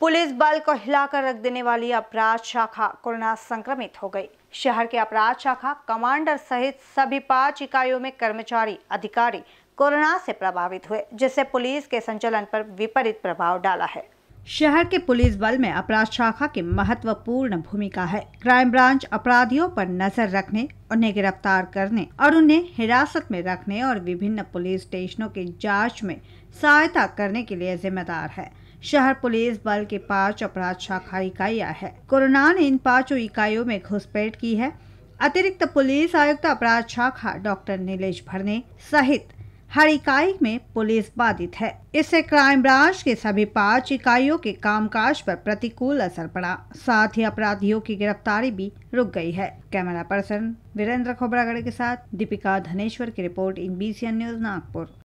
police बल को हिलाकर रख देने वाली अपराध शाखा कोरोना संक्रमित हो गई शहर के अपराध शाखा कमांडर सहित सभी पांच इकाइयों में कर्मचारी अधिकारी कोरोना से प्रभावित हुए जिससे पुलिस के संचालन पर विपरीत प्रभाव डाला है शहर के पुलिस बल में अपराध शाखा की महत्वपूर्ण भूमिका है क्राइम ब्रांच अपराधियों पर नजर रखने उन्हें गिरफ्तार करने और उन्हें हिरासत में रखने और विभिन्न पुलिस स्टेशनों की जांच में सहायता करने के लिए जिम्मेदार है शहर पुलिस बल के पांच अपराध शाखा इकाइयां है कोरोना ने इन पांचों इकाइयों में घुसपैठ की है अतिरिक्त पुलिस आयुक्त अपराध शाखा डॉक्टर नीलेष भरने सहित हर इकाई में पुलिस बाधित है इससे क्राइम ब्रांच के सभी पांच इकाइयों के कामकाज पर प्रतिकूल असर पड़ा साथ ही अपराधियों की गिरफ्तारी भी रुक गई है कैमरा पर्सन वीरेंद्र खोबरागढ़ के साथ दीपिका धनेश्वर की report in BCN news Nagpur